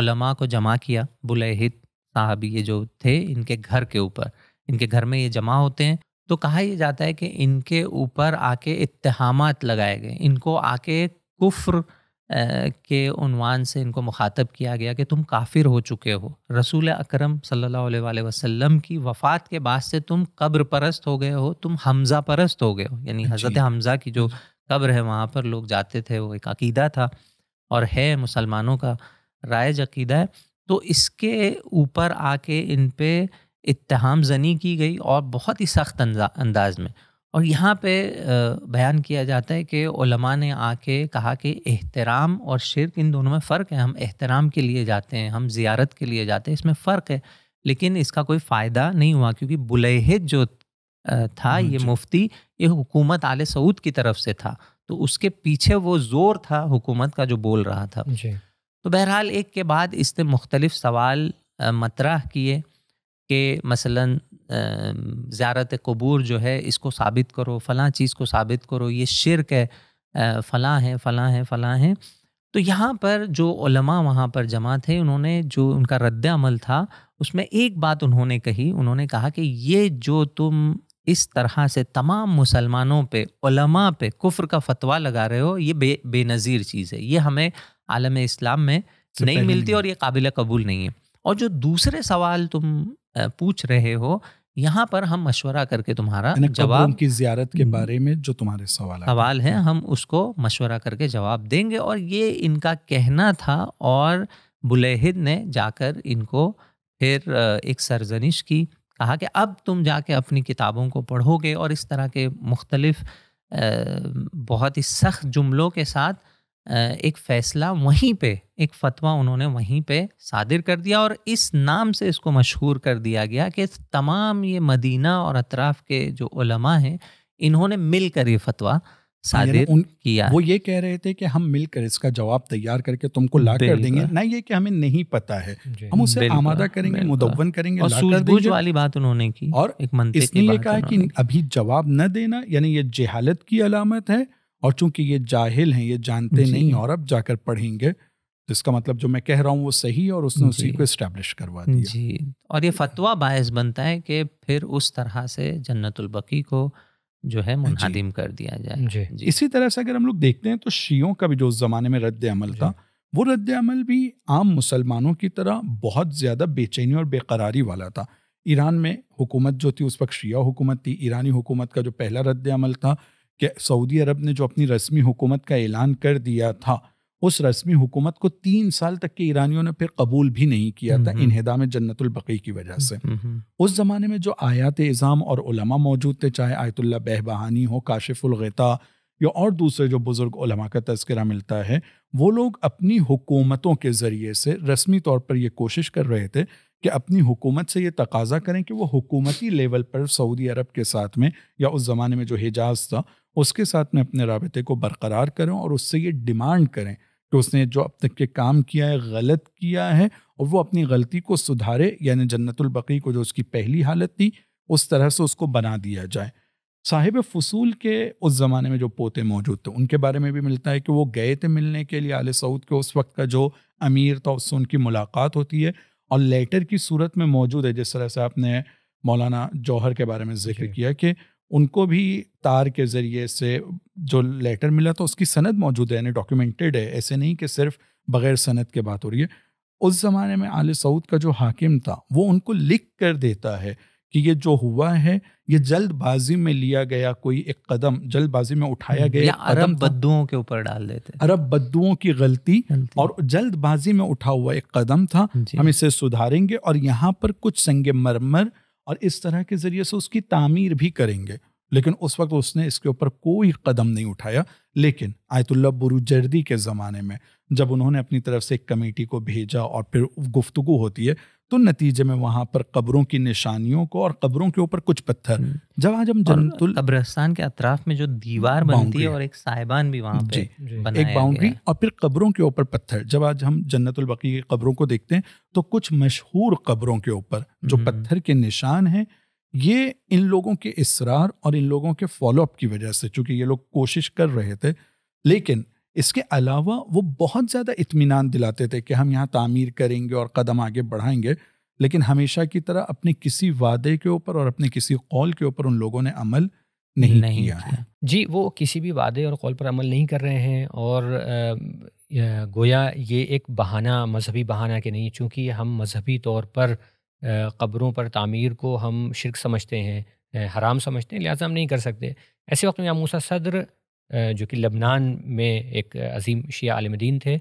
उलमा को जमा किया बुलहित साहब ये जो थे इनके घर के ऊपर इनके घर में ये जमा होते हैं तो कहा यह जाता है कि इनके ऊपर आके इतहाम लगाए गए इनको आके कुफ्र के उनवान से इनको मुखातब किया गया कि तुम काफिर हो चुके हो रसूल अकरम सल्लल्लाहु अलैहि वसल्लम की वफ़ात के बाद से तुम कब्र परस्त हो गए हो तुम हमज़ा परस्त हो गए हो यानी हज़रत हमज़ा की जो कब्र है वहाँ पर लोग जाते थे वो एक अकीदा था और है मुसलमानों का रायज अकीदा है तो इसके ऊपर आके इन पर इतहाम जनी की गई और बहुत ही सख्त अंदाज में और यहाँ पे बयान किया जाता है कि ओलमा ने आके कहा कि एहतराम और शिरक इन दोनों में फ़र्क है हम एहतराम के लिए जाते हैं हम जियारत के लिए जाते हैं इसमें फ़र्क है लेकिन इसका कोई फ़ायदा नहीं हुआ क्योंकि बुलहद जो था हाँ ये मुफ्ती ये हुकूमत आल सऊद की तरफ से था तो उसके पीछे वो ज़ोर था हुकूमत का जो बोल रहा था तो बहरहाल एक के बाद इसने मुख्तलिफ सवाल मतरा किए कि मसलन ज्यारत कबूर जो है इसको साबित करो फ़लाँ चीज़ को साबित करो ये शिरक है फ़लाँ है फ़लाँ है फ़लाँ है तो यहाँ पर जो उलमा वहाँ पर जमा थे उन्होंने जो उनका रद्दमल था उसमें एक बात उन्होंने कही उन्होंने कहा कि ये जो तुम इस तरह से तमाम मुसलमानों पे उलमा पे कुफ्र का फतवा लगा रहे हो ये बे बेनज़ीर चीज़ है ये हमें आलम इस्लाम में नहीं मिलती और ये काबिल कबूल नहीं है और जो दूसरे सवाल तुम पूछ रहे हो यहाँ पर हम मशवरा करके तुम्हारा जवाब की जियारत के हम्म। बारे में जो तुम्हारे सवाल सवाल हैं हम उसको मशवरा करके जवाब देंगे और ये इनका कहना था और बुलेहिद ने जाकर इनको फिर एक सरजनिश की कहा कि अब तुम जाके अपनी किताबों को पढ़ोगे और इस तरह के मुख्तलफ़ बहुत ही सख्त जुमलों के साथ एक फैसला वहीं पे एक फतवा उन्होंने वहीं पे सादिर कर दिया और इस नाम से इसको मशहूर कर दिया गया कि तमाम ये मदीना और अतराफ़ के जो उलमा हैं इन्होंने मिलकर ये फतवा हाँ, सादिर उन, किया वो ये कह रहे थे कि हम मिलकर इसका जवाब तैयार करके तुमको ला कर देंगे ना ये कि हमें नहीं पता है हम उसे आमादा करेंगे मुदवन करेंगे और वाली बात उन्होंने की और एक इसने ये कहा कि अभी जवाब न देना यानी ये जहालत की अलामत है और चूंकि ये जाहिल हैं ये जानते नहीं और अब जाकर पढ़ेंगे जिसका तो मतलब जो मैं कह रहा हूँ वो सही और उसने उसी को इस्टेब्लिश करवा दिया जी और ये फतवा बायस बनता है कि फिर उस तरह से जन्नतुलबकी को जो है मुनहदिम कर दिया जाए जी। जी। इसी तरह से अगर हम लोग देखते हैं तो शियों का भी जो उस ज़माने में रद्द अमल था वो रद्द अमल भी आम मुसलमानों की तरह बहुत ज़्यादा बेचैनी और बेकरारी वाला था ईरान में हुकूमत जो थी उस वक्त शिया हुकूमत थी ईरानी हुकूमत का जो पहला रद्द अमल था कि सऊदी अरब ने जो अपनी रस्मी हुकूमत का ऐलान कर दिया था उस रस्मी हुकूमत को तीन साल तक के ईरानियों ने फिर कबूल भी नहीं किया था हम्म, हम्म। इनहदाम जन्नतुल्बकी की वजह से हम्म, उस ज़माने में जो आयात इज़ाम और उलमा मौजूद थे चाहे आयतुल्ला बहबहानी हो काशिफुलगता या और दूसरे जो बुज़ुर्ग उलमा का तस्करा मिलता है वो लोग अपनी हुकूमतों के ज़रिए से रस्मी तौर पर यह कोशिश कर रहे थे कि अपनी हुकूमत से ये तकाजा करें कि वो हुकूमती लेवल पर सऊदी अरब के साथ में या उस ज़माने में जो हिजाज था उसके साथ में अपने रबते को बरकरार करें और उससे ये डिमांड करें कि उसने जो अब तक के काम किया है गलत किया है और वो अपनी गलती को सुधारे यानी जन्नतुलबकी को जो उसकी पहली हालत थी उस तरह से उसको बना दिया जाए साहिब फसूल के उस ज़माने में जो पोते मौजूद थे उनके बारे में भी मिलता है कि वो गए थे मिलने के लिए आल सऊद के उस वक्त का जो अमीर था उससे उनकी मुलाकात होती है और लेटर की सूरत में मौजूद है जिस तरह से आपने मौलाना जौहर के बारे में जिक्र किया कि उनको भी तार के ज़रिए से जो लेटर मिला तो उसकी सनद मौजूद है यानी डॉक्यूमेंटेड है ऐसे नहीं कि सिर्फ बग़ैर सनद के बात हो रही है उस ज़माने में आल सऊद का जो हाकिम था वो उनको लिख कर देता है कि ये जो हुआ है ये जल्दबाजी में लिया गया कोई एक कदम जल्दबाजी में उठाया हम्म, गया अरब बद्दुओं के ऊपर डाल देते अरब बद्दुओं की गलती, गलती और जल्दबाजी में उठा हुआ एक कदम था हम इसे सुधारेंगे और यहाँ पर कुछ संग मरमर और इस तरह के ज़रिए से उसकी तामीर भी करेंगे लेकिन उस वक्त उसने इसके ऊपर कोई कदम नहीं उठाया लेकिन आयतुल्ला बुरुजर्दी के ज़माने में जब उन्होंने अपनी तरफ से एक कमेटी को भेजा और फिर गुफ्तु होती है तो नतीजे में वहां पर कब्रों की निशानियों को और कब्रों के ऊपर कुछ पत्थर हम्म। जब आज हम जनतुल कब्रस्तान के अतराफ में जो दीवार बनती है और एक साहिबान भी वहां पे एक बाउंड्री और फिर कब्रों के ऊपर पत्थर जब आज हम जन्नतुल बकी की कब्रों को देखते हैं तो कुछ मशहूर कब्रों के ऊपर जो हम्म। पत्थर के निशान हैं ये इन लोगों के इसरार और इन लोगों के फॉलोअप की वजह से चूंकि ये लोग कोशिश कर रहे थे लेकिन इसके अलावा वो बहुत ज़्यादा इत्मीनान दिलाते थे कि हम यहाँ तामीर करेंगे और कदम आगे बढ़ाएंगे लेकिन हमेशा की तरह अपने किसी वादे के ऊपर और अपने किसी कौल के ऊपर उन लोगों ने अमल नहीं, नहीं किया है जी वो किसी भी वादे और कौल पर अमल नहीं कर रहे हैं और गोया ये एक बहाना मजहबी बहाना के नहीं चूँकि हम मजहबी तौर पर कब्रों पर तामीर को हम शिरक समझते हैं हराम समझते हैं लिहाजा हम नहीं कर सकते ऐसे वक्त में आमूसा सदर जो कि लबनान में एक अजीम शिया आलमदीन थे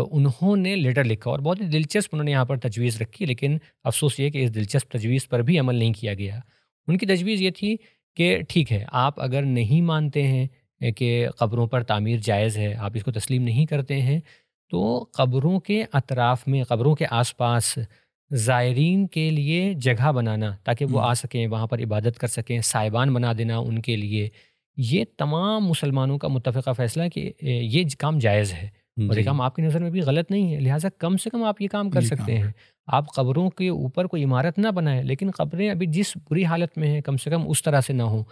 उन्होंने लेटर लिखा और बहुत ही दिलचस्प उन्होंने यहाँ पर तजवीज़ रखी लेकिन अफसोस ये कि इस दिलचस्प तजवीज़ पर भी अमल नहीं किया गया उनकी तजवीज़ ये थी कि ठीक है आप अगर नहीं मानते हैं कि कब्रों पर तामीर जायज़ है आप इसको तस्लीम नहीं करते हैं तो कब्रों के अतराफ़ में कब्रों के आसपास ज़ायरीन के लिए जगह बनाना ताकि वो आ सकें वहाँ पर इबादत कर सकें साइबान बना देना उनके लिए ये तमाम मुसलमानों का मुतफ़ा फैसला है कि ये काम जायज़ है और ये काम आपकी नज़र में भी गलत नहीं है लिहाजा कम से कम आप ये काम कर ये सकते काम हैं आप कब्रों के ऊपर कोई इमारत ना बनाएं लेकिन कब्रें अभी जिस बुरी हालत में हैं कम से कम उस तरह से ना हों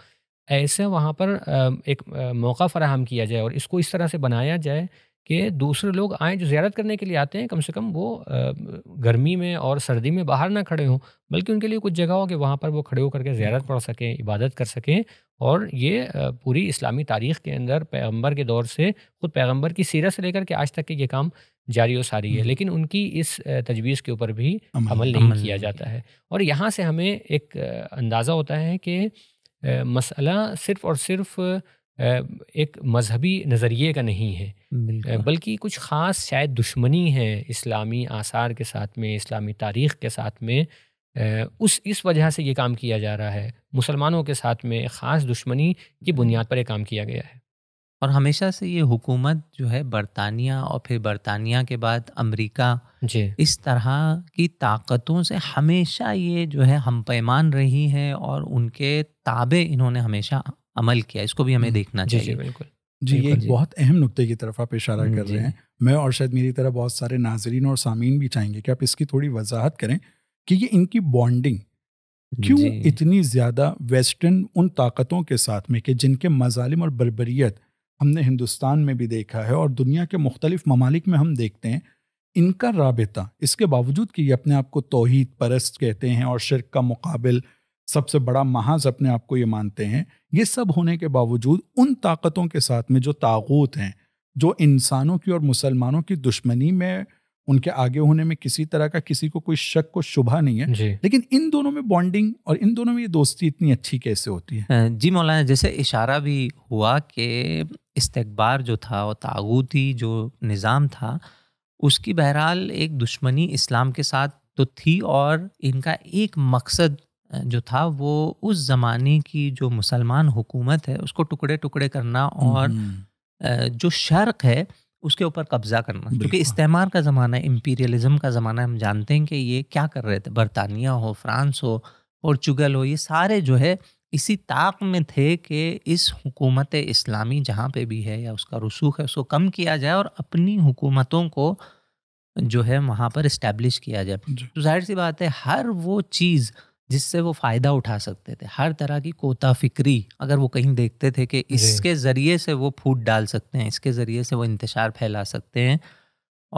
ऐसे वहाँ पर एक मौका फराहम किया जाए और इसको इस तरह से बनाया जाए कि दूसरे लोग आए जो ज्यारत करने के लिए आते हैं कम से कम वो गर्मी में और सर्दी में बाहर ना खड़े हों बल्कि उनके लिए कुछ जगह हो कि वहाँ पर वो खड़े होकर के ज्यारत पढ़ सकें इबादत कर सकें और ये पूरी इस्लामी तारीख़ के अंदर पैगंबर के दौर से ख़ुद पैगंबर की सीरत से लेकर के आज तक के ये काम जारी व सारी है हम्म। लेकिन उनकी इस तजवीज़ के ऊपर भी अमल, अमल नहीं अमल किया जाता है और यहाँ से हमें एक अंदाज़ा होता है कि मसला सिर्फ़ और सिर्फ़ एक मजहबी नज़रिए का नहीं है बल्कि कुछ ख़ास शायद दुश्मनी है इस्लामी आसार के साथ में इस्लामी तारीख़ के साथ में उस इस वजह से ये काम किया जा रहा है मुसलमानों के साथ में ख़ास दुश्मनी की हम्म। बुनियाद पर यह काम किया गया है और हमेशा से ये हुकूमत जो है बरतानिया और फिर बरतानिया के बाद अमरीका जी इस तरह की ताकतों से हमेशा ये जो है हम पैमान रही है और उनके ताबे इन्होंने हमेशा अमल किया इसको भी हमें हम्म। देखना जी, चाहिए जी बिल्कुल जी ये एक बहुत अहम नुक्ते की तरफ आप इशारा हम्म, कर रहे हैं मैं और शायद मेरी तरह बहुत सारे नाजरीन और सामीन भी चाहेंगे कि आप इसकी थोड़ी वजाहत करें कि ये इनकी बॉन्डिंग क्यों इतनी ज़्यादा वेस्टर्न उन ताकतों के साथ में कि जिनके मजालिम और बरबरीत हमने हिंदुस्तान में भी देखा है और दुनिया के मुख्तलिफ ममालिक में हम देखते हैं इनका रबता इसके बावजूद कि ये अपने आप को तोहद परस्त कहते हैं और शिरक का मुकाबल सबसे बड़ा महाज अपने आप को ये मानते हैं ये सब होने के बावजूद उन ताकतों के साथ में जो ताकूत हैं जो इंसानों की और मुसलमानों की दुश्मनी में उनके आगे होने में किसी तरह का किसी को कोई शक को शुभा नहीं है लेकिन इन दोनों में बॉन्डिंग और इन दोनों में ये दोस्ती इतनी अच्छी कैसे होती है जी मौलाना जैसे इशारा भी हुआ कि इस्तकबार जो था और तागूती जो निज़ाम था उसकी बहरहाल एक दुश्मनी इस्लाम के साथ तो थी और इनका एक मकसद जो था वो उस ज़माने की जो मुसलमान हुकूमत है उसको टुकड़े टुकड़े करना और हम्म। जो शर्क है उसके ऊपर कब्जा करना क्योंकि इस्तेमार का ज़माना है इम्पीरियलिज्म का ज़माना है हम जानते हैं कि ये क्या कर रहे थे बरतानिया हो फ्रांस हो पोर्चुगल हो ये सारे जो है इसी ताक में थे कि इस हुकूमत इस्लामी जहाँ पे भी है या उसका रसूख है उसको कम किया जाए और अपनी हुकूमतों को जो है वहाँ पर इस्टेब्लिश किया जाए तो जाहिर सी बात है हर वो चीज़ जिससे वो फायदा उठा सकते थे हर तरह की कोता फिक्री अगर वो कहीं देखते थे कि इसके जरिए से वो फूट डाल सकते हैं इसके जरिए से वो इंतशार फैला सकते हैं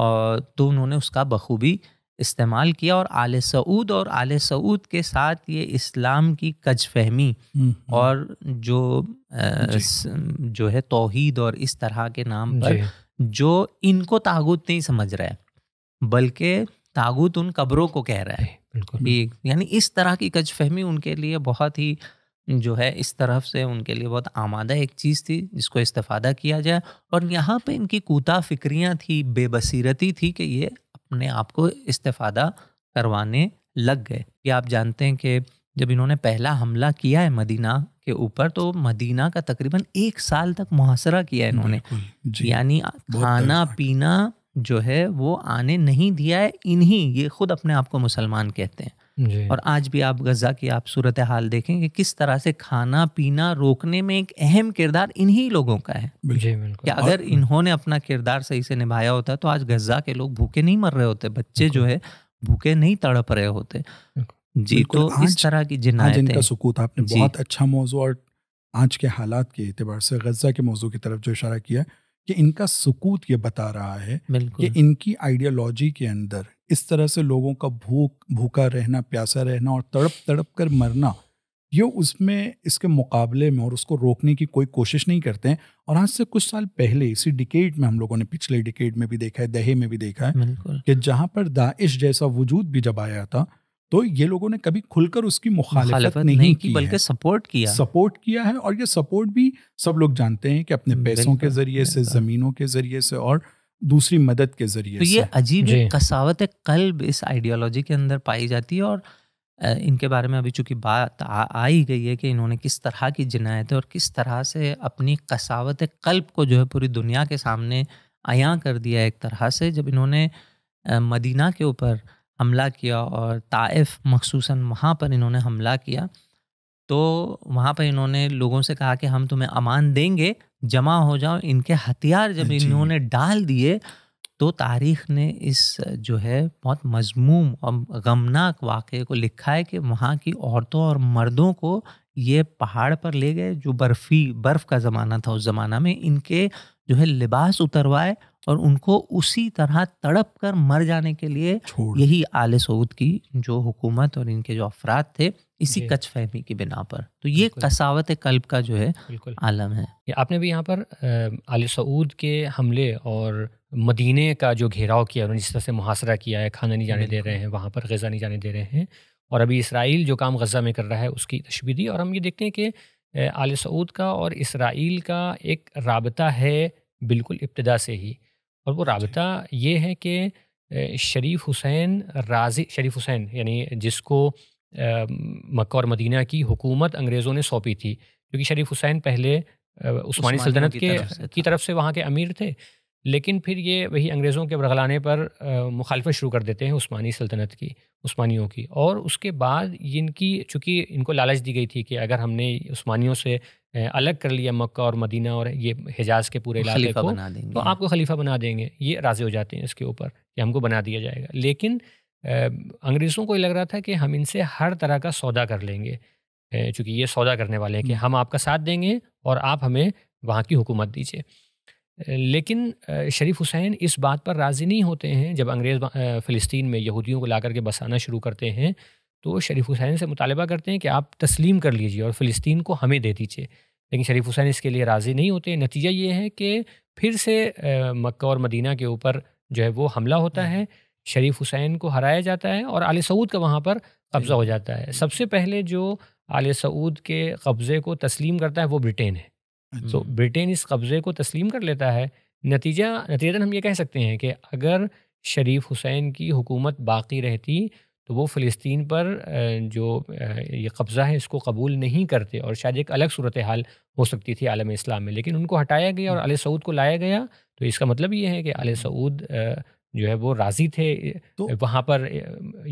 और तो उन्होंने उसका बखूबी इस्तेमाल किया और आल सऊद और आल सऊद के साथ ये इस्लाम की कज फहमी हम्म, हम्म। और जो जो है तोहीद और इस तरह के नाम पर जो इनको तागुत नहीं समझ रहा है बल्कि तागुत उन कब्रों को कह रहा है भी यानी इस तरह की गज फहमी उनके लिए बहुत ही जो है इस तरफ से उनके लिए बहुत आमादा एक चीज़ थी जिसको इस्तेफादा किया जाए और यहाँ पे इनकी कोता फिक्रियाँ थी बेबसीरती थी कि ये अपने आप को इस्तेफादा करवाने लग गए कि आप जानते हैं कि जब इन्होंने पहला हमला किया है मदीना के ऊपर तो मदीना का तकरीबन एक साल तक मुहासरा किया है इन्होंने यानी खाना पीना जो है वो आने नहीं दिया है इन्हीं ये खुद अपने आप को मुसलमान कहते हैं और आज भी आप गज़ा की आप सूरत हाल देखें कि किस तरह से खाना पीना रोकने में एक अहम किरदार इन्हीं लोगों का है कि अगर इन्होंने अपना किरदार सही से निभाया होता तो आज गज़ा के लोग भूखे नहीं मर रहे होते बच्चे जो है भूखे नहीं तड़प रहे होते जी तो इस तरह की जिनायतें सुकूत आपने बहुत अच्छा मौजू और आज के हालात के अतबार से गज़ा के मौजू की तरफ जो इशारा किया कि इनका सुकूत ये बता रहा है कि इनकी आइडियोलॉजी के अंदर इस तरह से लोगों का भूख भूखा रहना प्यासा रहना और तड़प तड़प कर मरना ये उसमें इसके मुकाबले में और उसको रोकने की कोई कोशिश नहीं करते हैं और आज से कुछ साल पहले इसी डिकेट में हम लोगों ने पिछले डिकेट में भी देखा है दहे में भी देखा है कि जहाँ पर दाइश जैसा वजूद भी जब आया था तो ये लोगों ने कभी खुलकर उसकी मुखालफत नहीं, नहीं की बल्कि सपोर्ट किया सपोर्ट किया है और ये सपोर्ट भी सब लोग जानते हैं कि अपने हम्म, पैसों के जरिए से जमीनों के जरिए से और दूसरी मदद के जरिए तो ये अजीब कसावत कल्ब इस आइडियोलॉजी के अंदर पाई जाती है और इनके बारे में अभी चूंकि बात आ ही गई है कि इन्होंने किस तरह की जिनायतें और किस तरह से अपनी कसावत कल्ब को जो है पूरी दुनिया के सामने आया कर दिया एक तरह से जब इन्होंने मदीना के ऊपर हमला किया और ताइफ मखसूस वहाँ पर इन्होंने हमला किया तो वहाँ पर इन्होंने लोगों से कहा कि हम तुम्हें अमान देंगे जमा हो जाओ इनके हथियार जब इन्होंने डाल दिए तो तारीख ने इस जो है बहुत मजमूम और गमनाक वाक़े को लिखा है कि वहाँ की औरतों और मर्दों को ये पहाड़ पर ले गए जो बर्फ़ी बर्फ़ का ज़माना था उस ज़माना में इनके जो है लिबास उतरवाए और उनको उसी तरह तड़प कर मर जाने के लिए यही आल सऊद की जो हुकूमत और इनके जो अफराद थे इसी कच फहमी की बिना पर तो ये कसावत कल्ब का जो है आलम है आपने भी यहाँ पर आल सऊद के हमले और मदीने का जो घेराव किया उन्होंने जिस तरह से मुहासरा किया है खाना नहीं जाने दे रहे हैं वहाँ पर गज़ा नहीं जाने दे रहे हैं और अभी इसराइल जो काम गज़ा में कर रहा है उसकी तशबी दी और हम ये देखते हैं कि आल सऊद का और इसराइल का एक रबता है बिल्कुल इब्तदा से ही और वो रबता ये है कि शरीफ हुसैन राजी शरीफ हुसैन यानी जिसको मक् और मदीना की हुकूमत अंग्रेज़ों ने सौंपी थी क्योंकि शरीफ हुसैन पहले उस्मानी सल्तनत के की तरफ से वहाँ के अमीर थे लेकिन फिर ये वही अंग्रेज़ों के बरगलाने पर मुखालफत शुरू कर देते हैं उस्मानी सल्तनत की उस्मानियों की और उसके बाद इनकी चूँकि इनको लालच दी गई थी कि अगर हमने उस्मानियों से अलग कर लिया मक्का और मदीना और ये हिजाज के पूरे इलाके को बना देंगे तो आपको खलीफा बना देंगे ये राज़ी हो जाते हैं इसके ऊपर कि हमको बना दिया जाएगा लेकिन अंग्रेज़ों को ये लग रहा था कि हम इनसे हर तरह का सौदा कर लेंगे चूँकि ये सौदा करने वाले हैं कि हम्म। हम आपका साथ देंगे और आप हमें वहाँ की हुकूमत दीजिए लेकिन शरीफ हुसैन इस बात पर राज़ी नहीं होते हैं जब अंग्रेज़ फलस्तीन में यहूदियों को ला करके बसाना शुरू करते हैं तो शरीफ हुसैन से मुतालबा करते हैं कि आप तस्लीम कर लीजिए और फ़लस्तीन को हमें दे दीजिए लेकिन शरीफ हुसैन इसके लिए राज़ी नहीं होते नतीजा ये है कि फिर से मक्का और मदीना के ऊपर जो है वो हमला होता है शरीफ हुसैन को हराया जाता है और आले सऊद का वहाँ पर कब्ज़ा हो जाता है सबसे पहले जो आले सऊद के कब्ज़े को तस्लीम करता है वो ब्रिटेन है तो ब्रिटेन इस कब्ज़े को तस्लीम कर लेता है नतीजा नतीजा हम ये कह सकते हैं कि अगर शरीफ हुसैन की हुकूमत बाकी रहती तो वो फ़लस्तीन पर जो ये कब्ज़ा है इसको कबूल नहीं करते और शायद एक अलग सूरत हाल हो सकती थी आलम इस्लाम में लेकिन उनको हटाया गया और अल सऊद को लाया गया तो इसका मतलब ये है कि अल सऊद जो है वो राज़ी थे तो, वहाँ पर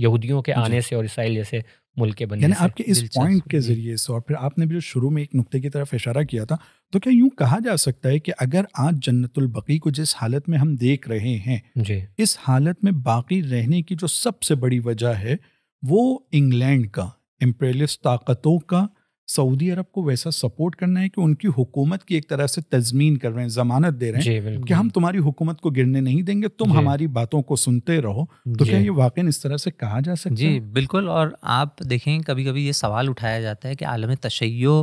यहूदियों के आने से और इसराइल जैसे मुल्क के यानी आपके इस पॉइंट के जरिए से और फिर आपने भी जो शुरू में एक नुक्ते की तरफ इशारा किया था तो क्या यूं कहा जा सकता है कि अगर आज जन्नतुल बकी को जिस हालत में हम देख रहे हैं इस हालत में बाकी रहने की जो सबसे बड़ी वजह है वो इंग्लैंड का इम्पेरियलिस्ट ताकतों का सऊदी अरब को वैसा सपोर्ट करना है कि उनकी हुकूमत की एक तरह से तजमीन कर रहे हैं जमानत दे रहे हैं कि हम तुम्हारी हुकूमत को गिरने नहीं देंगे तुम हमारी बातों को सुनते रहो तो क्या ये वाक इस तरह से कहा जा सकता जी बिल्कुल और आप देखें कभी कभी ये सवाल उठाया जाता है कि आलम तशैय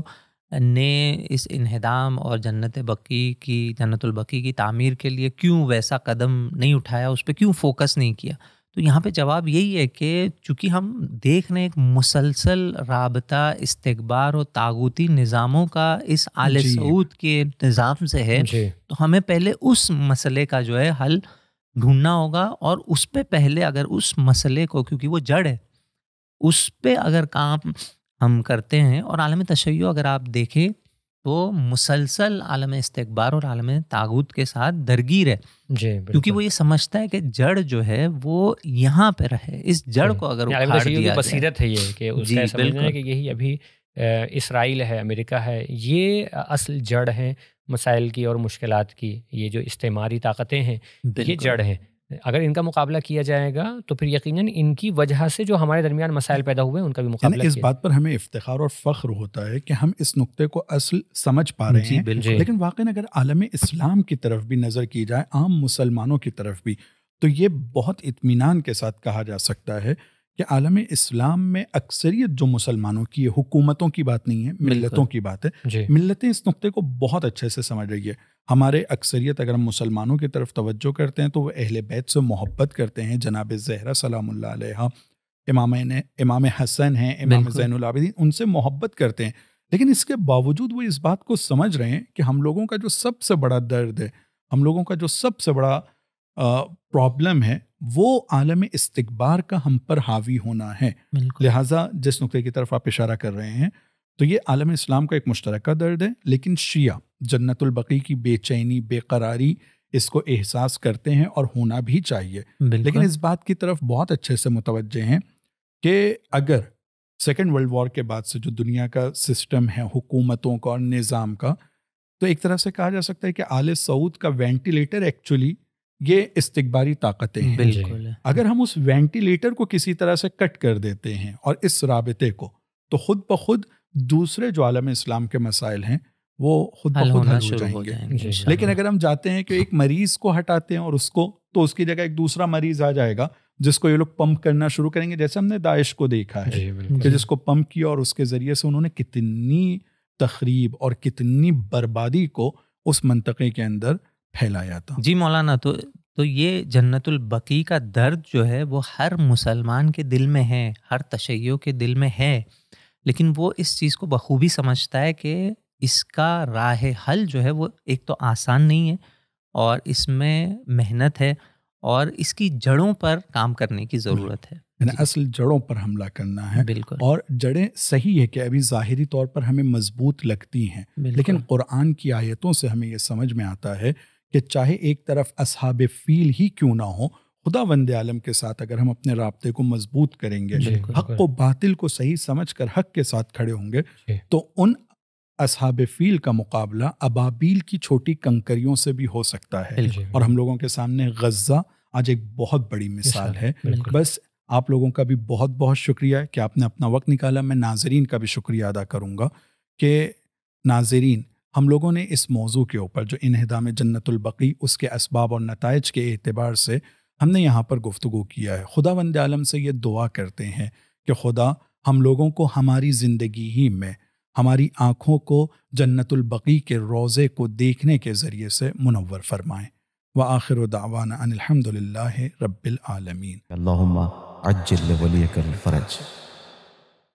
ने इस इन्हदाम और जन्नत बकी की जन्नतुल की तामीर के लिए क्यों वैसा कदम नहीं उठाया उस पर क्यों फोकस नहीं किया तो यहाँ पे जवाब यही है कि चूँकि हम देख रहे हैं एक मुसलसल रबता इस्तबार और तागुती निज़ामों का इस आल सऊद के निज़ाम से है तो हमें पहले उस मसले का जो है हल ढूंढना होगा और उस पर पहले अगर उस मसले को क्योंकि वो जड़ है उस पर अगर काम हम करते हैं और आलम तशैय अगर आप देखें तो मुसलसल आलम इस्तबार और आलम तागूत के साथ दरगीर है क्योंकि वो ये समझता है कि जड़ जो है वो यहाँ पे रहे इस जड़ को अगर उखाड़ दिया बसीरत है ये कि उसका समझना है कि यही अभी इसराइल है अमेरिका है ये असल जड़ है मसाइल की और मुश्किल की ये जो इस्तेमारी ताकतें हैं ये जड़ हैं अगर इनका मुकाबला किया जाएगा तो फिर यकीनन इनकी वजह से जो हमारे दरमियान मसाइल पैदा हुए उनका भी मुकाबला इस बात पर हमें इफ्तार और फख्र होता है कि हम इस नुक्ते को असल समझ पा रहे हैं लेकिन वाकई अगर आलम इस्लाम की तरफ भी नज़र की जाए आम मुसलमानों की तरफ भी तो ये बहुत इतमान के साथ कहा जा सकता है कि आलम इस्लाम में अक्सरियत जो मुसलमानों की है हुकूमतों की बात नहीं है मिलतों की बात है मिलतें इस नुक्ते को बहुत अच्छे से समझ रही है हमारे अक्सरियत अगर हम मुसलमानों की तरफ तवज्जो करते हैं तो वह अहल बैत से मोहब्बत करते हैं जनाब जहरा सलाम इमाम इमाम हसन हैं इमाम जैनआबिदीन उनसे मोहब्बत करते हैं लेकिन इसके बावजूद वो इस बात को समझ रहे हैं कि हम लोगों का जो सबसे बड़ा दर्द है हम लोगों का जो सबसे बड़ा प्रॉब्लम है वो आलम इस्तबार का हम पर हावी होना है लिहाजा जिस नुकते की तरफ आप इशारा कर रहे हैं तो ये आलम इस्लाम का एक मुश्तरक दर्द है लेकिन शिया जन्नतुलबकी की बेचैनी बेकरारी इसको एहसास करते हैं और होना भी चाहिए लेकिन इस बात की तरफ बहुत अच्छे से मुतवजह हैं कि अगर सेकेंड वर्ल्ड वॉर के बाद से जो दुनिया का सिस्टम है हुकूमतों का और निज़ाम का तो एक तरह से कहा जा सकता है कि आल सऊद का वेंटिलेटर एक्चुअली ये इस्तबारी ताकतें हैं अगर हम उस वेंटिलेटर को किसी तरह से कट कर देते हैं और इस रबते को तो खुद ब खुद दूसरे जो आलम इस्लाम के मसाइल हैं वो खुद हल हो जाएंगे, जाएंगे। लेकिन अगर हम जाते हैं कि एक मरीज को हटाते हैं और उसको तो उसकी जगह एक दूसरा मरीज आ जाएगा जिसको ये लोग पंप करना शुरू करेंगे जैसे हमने दाइश को देखा है कि जिसको पंप किया और उसके जरिए से उन्होंने कितनी तकरीब और कितनी बर्बादी को उस मनतक़े के अंदर फैलाया था जी मौलाना तो तो ये जन्नतुल बकी का दर्द जो है वो हर मुसलमान के दिल में है हर तशैयों के दिल में है लेकिन वो इस चीज़ को बखूबी समझता है कि इसका राह हल जो है वो एक तो आसान नहीं है और इसमें मेहनत है और इसकी जड़ों पर काम करने की ज़रूरत है असल जड़ों पर हमला करना है बिल्कुल और जड़ें सही है कि अभी ज़ाहरी तौर पर हमें मजबूत लगती हैं लेकिन कुरान की आयतों से हमें ये समझ में आता है कि चाहे एक तरफ असहाब फील ही क्यों ना हो खुदा वंद आलम के साथ अगर हम अपने रबते को मजबूत करेंगे हक को बातिल को सही समझ कर हक के साथ खड़े होंगे तो उन असहाब फील का मुकाबला अबाबील की छोटी कंकरियों से भी हो सकता है और हम लोगों के सामने गज़ा आज एक बहुत बड़ी मिसाल है बस आप लोगों का भी बहुत बहुत शुक्रिया है कि आपने अपना वक्त निकाला मैं नाजरीन का भी शुक्रिया अदा करूँगा कि नाजरीन हम लोगों ने इस मौजू के ऊपर जो इनहदाम जन्नतलबकी उसके इसबाब और नतज के अतबार से हमने यहाँ पर गुफ्तु किया है खुदा वंद आलम से ये दुआ करते हैं कि खुदा हम लोगों को हमारी ज़िंदगी ही में हमारी आँखों को जन्नतुल्बकी के रोज़े को देखने के ज़रिए से मुनवर फरमाएँ व आखिर दावाना अनिलहमदिल्ला रबालमीन